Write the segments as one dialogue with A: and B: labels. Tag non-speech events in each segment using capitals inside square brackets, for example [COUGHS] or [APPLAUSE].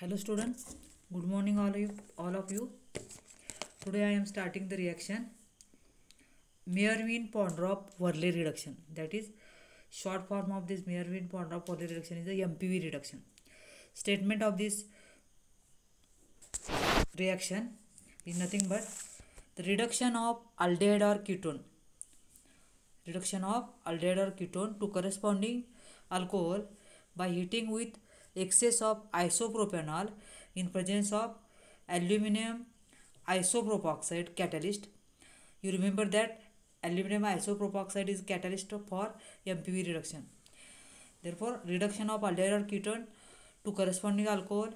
A: hello students good morning all of you all of you today i am starting the reaction meerwein pondrop worley reduction that is short form of this meerwein pondrop worley reduction is the mpv reduction statement of this reaction is nothing but the reduction of aldehyde or ketone reduction of aldehyde or ketone to corresponding alcohol by heating with excess of isopropanol in presence of aluminium isopropoxide catalyst you remember that aluminium isopropoxide is catalyst for M P V reduction there for reduction of aldehyde or ketone to corresponding alcohol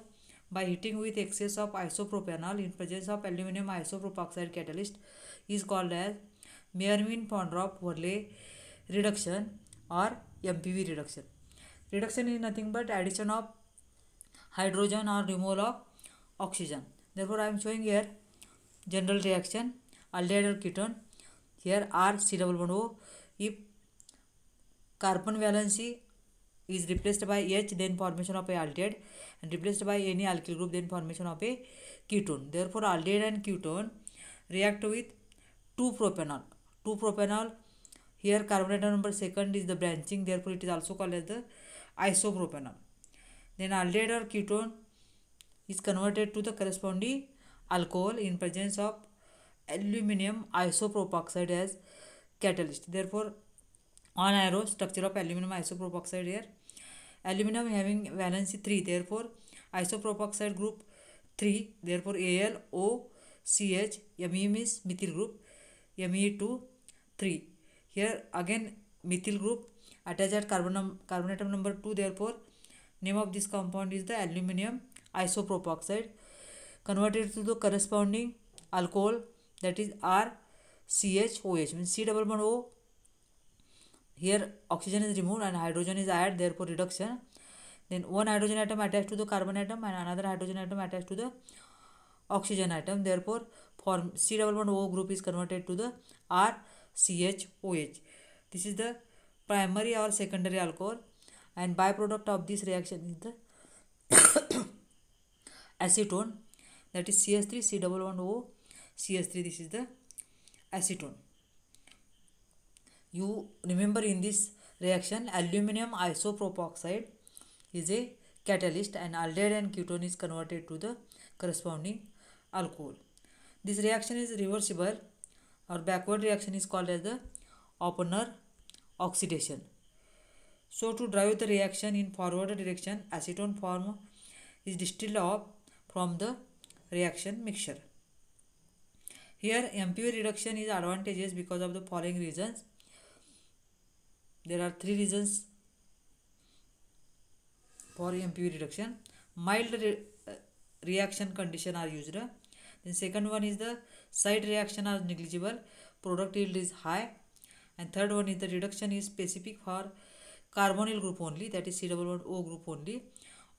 A: by heating with excess of isopropanol in presence of aluminium isopropoxide catalyst is called as Meerwein Ponndorf Verley reduction और M P V reduction reduction is nothing but addition of hydrogen or removal of oxygen therefore i am showing here general reaction aldehyde or ketone here r c double bond o if carbon valency is replaced by H then formation of a aldehyde and replaced by any alkyl group then formation of a ketone. Therefore, aldehyde and ketone react with two propanol. Two propanol here carbonate number second is the branching. Therefore, it is also called as the isopropanol. Then a later ketone is converted to the corresponding alcohol in presence of aluminium isopropoxide as catalyst. Therefore, on arrow structure of aluminium isopropoxide here. Aluminium having valency 3, therefore isopropoxide group 3, therefore Al O CH, ME is methyl group, ME2, 3. Here again methyl group attached at carbon atom number 2 therefore name of this compound is the aluminium isopropoxide converted to the corresponding alcohol that is RCHOH means C double bond O here oxygen is removed and hydrogen is added therefore reduction then one hydrogen atom attached to the carbon atom and another hydrogen atom attached to the oxygen atom therefore form C double bond O group is converted to the RCHOH this is the primary or secondary alcohol and byproduct of this reaction is the [COUGHS] acetone that is ch3 c double one o ch3 this is the acetone you remember in this reaction aluminum isopropoxide is a catalyst and aldehyde and ketone is converted to the corresponding alcohol this reaction is reversible or backward reaction is called as the opener oxidation. So to drive the reaction in forward direction, acetone form is distilled off from the reaction mixture. Here MPV reduction is advantageous because of the following reasons. There are three reasons for MPV reduction. Mild re uh, reaction condition are used. Then second one is the side reaction are negligible. Product yield is high and third one is the reduction is specific for carbonyl group only that is C1O group only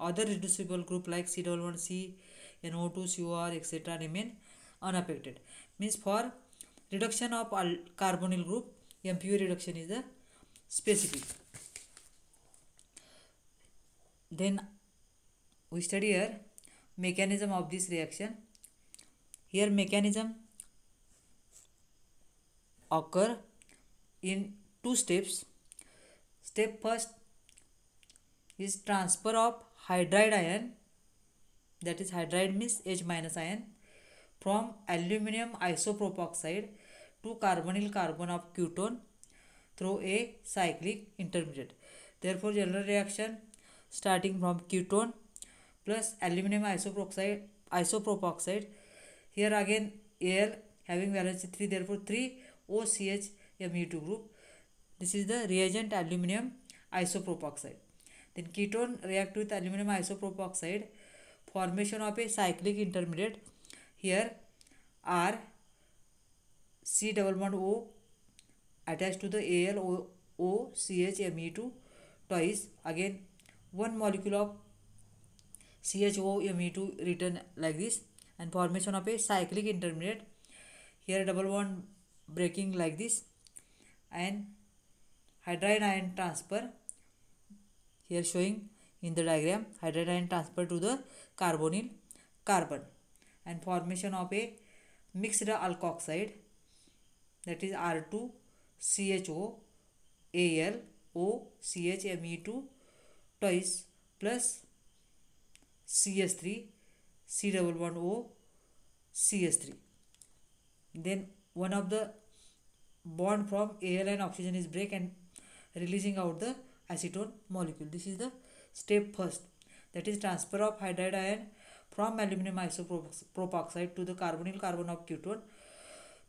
A: other reducible group like C1C NO2 COR etc remain unaffected means for reduction of carbonyl group MPU reduction is the specific then we study here mechanism of this reaction here mechanism occur in two steps step first is transfer of hydride ion that is hydride means H minus ion from aluminum isopropoxide to carbonyl carbon of ketone through a cyclic intermediate. Therefore, general reaction starting from ketone plus aluminum isopropoxide. isopropoxide here again air having valency 3 therefore 3 OCH me2 group. This is the reagent aluminum isopropoxide. Then ketone react with aluminum isopropoxide formation of a cyclic intermediate. Here R C double bond O attached to the ALOCHME2 twice again one molecule of CHOME2 written like this and formation of a cyclic intermediate here double bond breaking like this and hydride ion transfer here showing in the diagram hydride ion transfer to the carbonyl carbon and formation of a mixed alkoxide that is R2 CHO AL O Me 2 twice plus CS3 C double one O CS3 then one of the bond from air and oxygen is break and releasing out the acetone molecule. This is the step first that is transfer of hydride ion from aluminum isopropoxide to the carbonyl carbon of ketone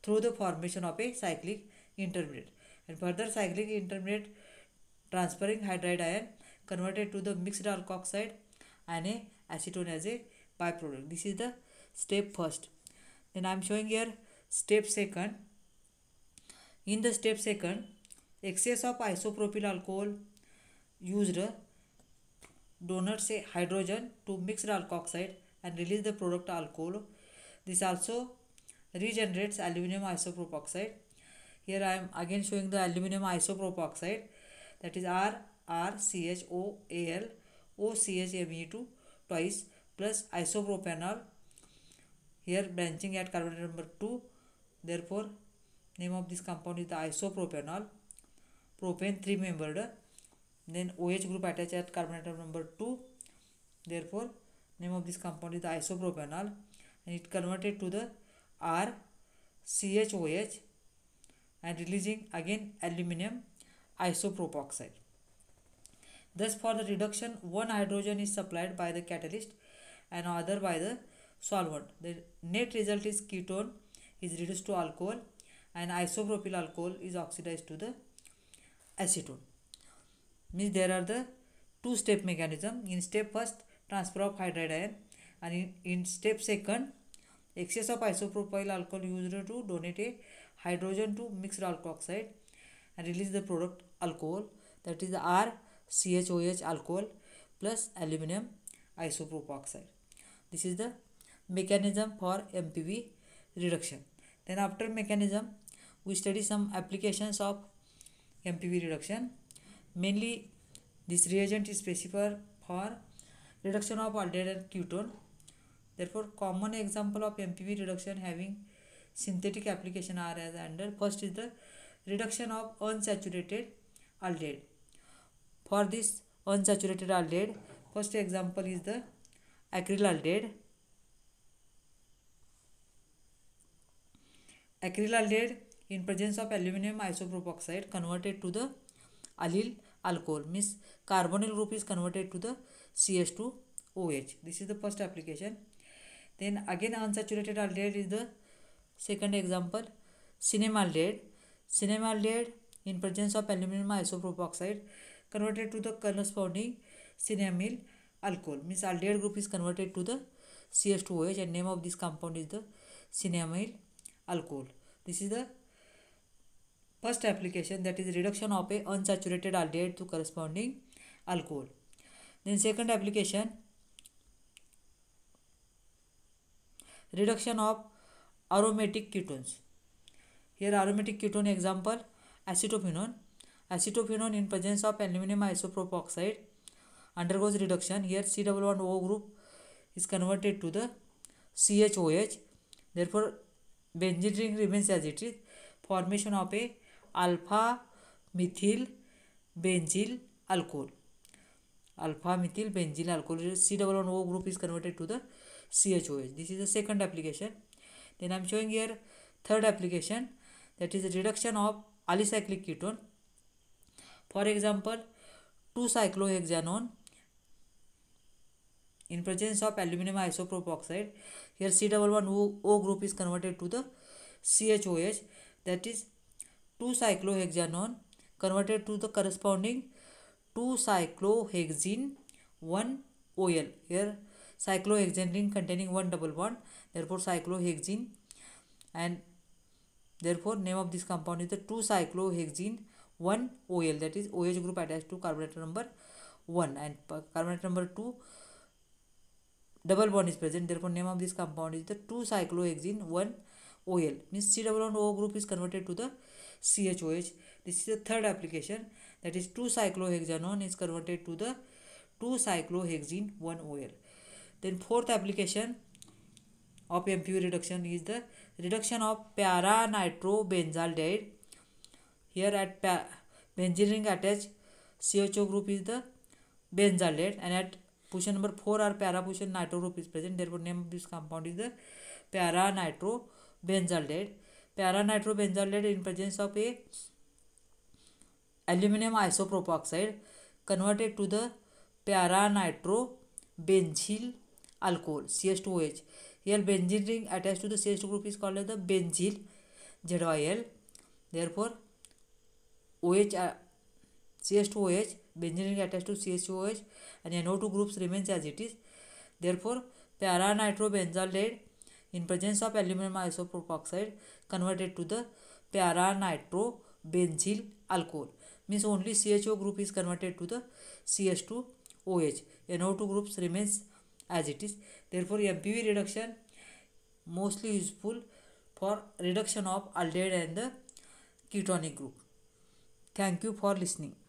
A: through the formation of a cyclic intermediate and further cyclic intermediate transferring hydride ion converted to the mixed alkoxide and a acetone as a byproduct. This is the step first. Then I am showing here step second in the step second, excess of isopropyl alcohol used donor say hydrogen to mixed alkoxide and release the product alcohol. This also regenerates aluminum isopropoxide. Here I am again showing the aluminum isopropoxide that is R R C H O A L O C H M E 2 twice plus isopropanol here branching at carbon number 2 therefore Name of this compound is the isopropanol. Propane three membered. Then OH group attached at carbon atom number two. Therefore, name of this compound is the isopropanol, and it converted to the RCHOH and releasing again aluminium isopropoxide. Thus, for the reduction, one hydrogen is supplied by the catalyst and other by the solvent. The net result is ketone is reduced to alcohol and isopropyl alcohol is oxidized to the acetone means there are the two step mechanism in step first transfer of hydride ion and in, in step second excess of isopropyl alcohol used to donate a hydrogen to mixed alkoxide and release the product alcohol that is the RCHOH alcohol plus aluminum isopropoxide. This is the mechanism for MPV reduction. Then after mechanism we study some applications of MPV reduction. Mainly, this reagent is specified for reduction of aldehyde ketone. Therefore, common example of MPV reduction having synthetic application are as under. First is the reduction of unsaturated aldehyde. For this unsaturated aldehyde, first example is the acryl aldehyde. Acryl aldehyde in presence of aluminum isopropoxide converted to the allyl alcohol means carbonyl group is converted to the CH2OH this is the first application then again unsaturated aldehyde is the second example cinemaldehyde cinemaldehyde in presence of aluminum isopropoxide converted to the corresponding cinnamyl alcohol means aldehyde group is converted to the CH2OH and name of this compound is the cinnamyl alcohol this is the First application that is reduction of a unsaturated aldehyde to corresponding alcohol. Then second application reduction of aromatic ketones. Here aromatic ketone example acetophenone. Acetophenone in presence of aluminum isopropoxide undergoes reduction. Here C double one O group is converted to the CHOH. Therefore, benzene ring remains as it is. Formation of a alpha methyl benzyl alcohol alpha methyl benzyl alcohol C double one O group is converted to the C H O H this is the second application then I am showing your third application that is the reduction of alicyclic ketone for example to cyclohexanone in presence of aluminium isopropoxide here C double one O group is converted to the C H O H that is 2 cyclohexanone converted to the corresponding 2 cyclohexene 1 OL here cyclohexane containing one double bond therefore cyclohexene and therefore name of this compound is the 2 cyclohexene 1 OL that is OH group attached to carbonate number 1 and carbonate number 2 double bond is present therefore name of this compound is the 2 cyclohexene 1 OL means C double bond O group is converted to the CHOH. This is the third application that is 2 cyclohexanone is converted to the 2 cyclohexene 1 OL. Then fourth application of MPU reduction is the reduction of para nitro benzaldehyde. Here at benzene ring attached CHO group is the benzaldehyde and at position number 4 or para position nitro group is present therefore name of this compound is the para nitro benzaldehyde para nitrobenzaldehyde in presence of a aluminium isopropoxide converted to the para nitro benzyl alcohol C H two H यल benzyl ring attach to the C H two group is call the benzyl Z Y L there for O H C H two O H benzyl ring attach to C H two O H and N O two groups remains as it is there for para nitrobenzaldehyde in presence of aluminium isopropoxide converted to the para nitro benzyl alcohol means only C H O group is converted to the C H two O H N O two groups remains as it is there for M P V reduction mostly useful for reduction of aldehyde and the ketonic group thank you for listening